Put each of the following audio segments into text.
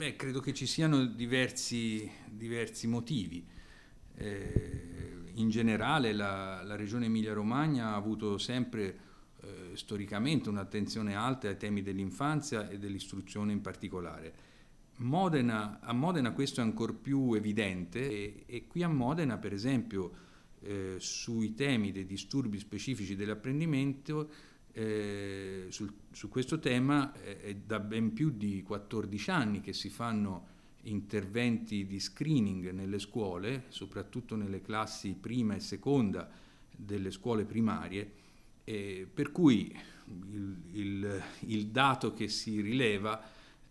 Beh, credo che ci siano diversi, diversi motivi. Eh, in generale la, la regione Emilia-Romagna ha avuto sempre eh, storicamente un'attenzione alta ai temi dell'infanzia e dell'istruzione in particolare. Modena, a Modena questo è ancora più evidente e, e qui a Modena per esempio eh, sui temi dei disturbi specifici dell'apprendimento eh, sul, su questo tema eh, è da ben più di 14 anni che si fanno interventi di screening nelle scuole, soprattutto nelle classi prima e seconda delle scuole primarie, eh, per cui il, il, il, dato che si rileva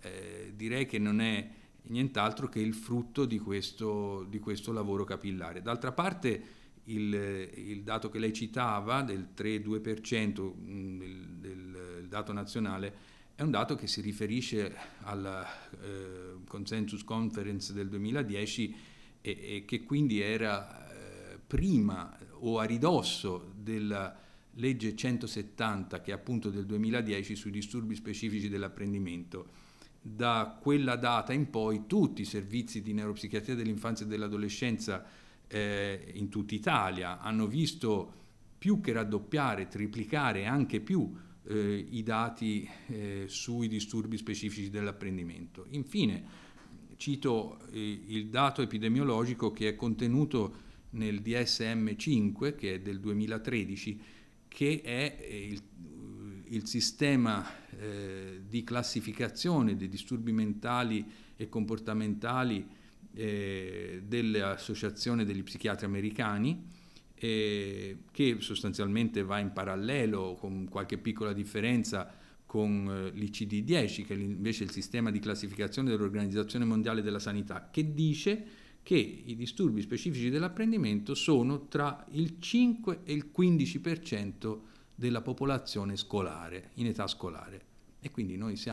eh, direi che non è nient'altro che il frutto di questo, di questo lavoro capillare. D'altra parte il, il, dato che lei citava del 3-2% mm, del, del dato nazionale è un dato che si riferisce alla eh, consensus conference del 2010 e, e che quindi era eh, prima o a ridosso della legge 170 che è appunto del 2010 sui disturbi specifici dell'apprendimento. Da quella data in poi tutti i servizi di neuropsichiatria dell'infanzia e dell'adolescenza eh, in tutta Italia, hanno visto più che raddoppiare, triplicare anche più eh, i dati eh, sui disturbi specifici dell'apprendimento. Infine, cito eh, il dato epidemiologico che è contenuto nel DSM 5, che è del 2013, che è eh, il, eh, il sistema eh, di classificazione dei disturbi mentali e comportamentali eh, dell'Associazione degli Psichiatri Americani, eh, che sostanzialmente va in parallelo con qualche piccola differenza con eh, l'ICD-10, che è invece il sistema di classificazione dell'Organizzazione Mondiale della Sanità, che dice che i disturbi specifici dell'apprendimento sono tra il 5 e il 15% della popolazione scolare, in età scolare. E quindi noi siamo